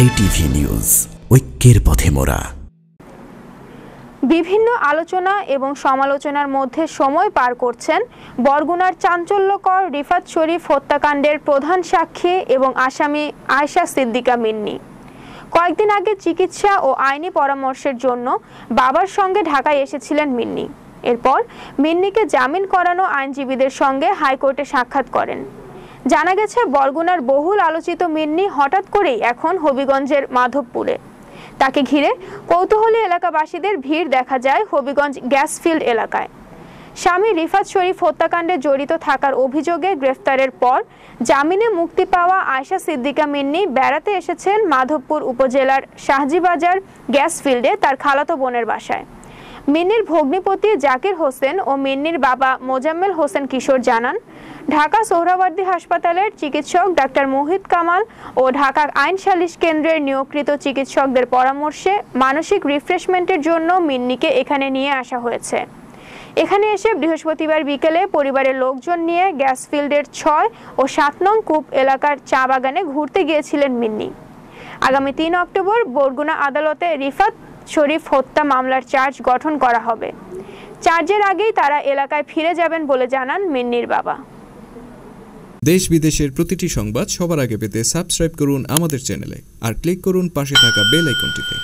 JTV news ঐক্যের পথে মোরা বিভিন্ন আলোচনা এবং সমালোচনার মধ্যে সময় পার করছেন বরগুনার চাঞ্চল্যকর রিফাত শরীফ হত্যাকাণ্ডের প্রধান সাক্ষী এবং আসামি আয়শা সিদ্দিকা মিন্নি কয়েকদিন আগে চিকিৎসা ও আইনি পরামর্শের জন্য বাবার সঙ্গে ঢাকায় এসেছিলেন মিন্নি এরপর মিন্নিকে জামিন করানো আইনজীবীদের সঙ্গে হাইকোর্টে সাক্ষাৎ করেন জানা গেছে বরগুনার বহুল আলোচিত মিন্নি হঠাৎ করেই এখন হবিগঞ্জের মাধবপুরে তাকে ঘিরে কৌতূহলী এলাকাবাসীদের ভিড় দেখা যায় হবিগঞ্জ গ্যাসফিল্ড এলাকায় স্বামী রিফাত শরীফ হত্যাকাণ্ডে জড়িত থাকার অভিযোগে গ্রেফতারের পর জামিনে মুক্তি পাওয়া আয়সা সিদ্দিকা মিন্নি বেড়াতে এসেছেন মাধবপুর উপজেলার শাহজিবাজার গ্যাসফিল্ডে তার খালাতো বোনের বাসায় মিন্নির ভগ্নিপতি জাকির হোসেন ও মিন্নির বাবা মোজাম্মেল হোসেন কিশোর জানান ঢাকা সোহরাওয়ার্দী হাসপাতালের চিকিৎসক ডাক্তার মোহিত কামাল ও ঢাকা আইন সালিশ কেন্দ্রের নিয়োগকৃত চিকিৎসকদের পরামর্শে মানসিক রিফ্রেশমেন্টের জন্য মিন্নিকে এখানে নিয়ে আসা হয়েছে এখানে এসে বৃহস্পতিবার বিকেলে পরিবারের লোকজন নিয়ে গ্যাস ফিল্ডের ছয় ও সাত নং কূপ এলাকার চা বাগানে ঘুরতে গিয়েছিলেন মিন্নি আগামী তিন অক্টোবর বরগুনা আদালতে রিফাত শরীফ হত্যা মামলার চার্জ গঠন করা হবে চার্জের আগেই তারা এলাকায় ফিরে যাবেন বলে জানান মিন্নির বাবা দেশ বিদেশের প্রতিটি সংবাদ সবার আগে পেতে সাবস্ক্রাইব করুন আমাদের চ্যানেলে আর ক্লিক করুন পাশে থাকা বেল আইকনটিতে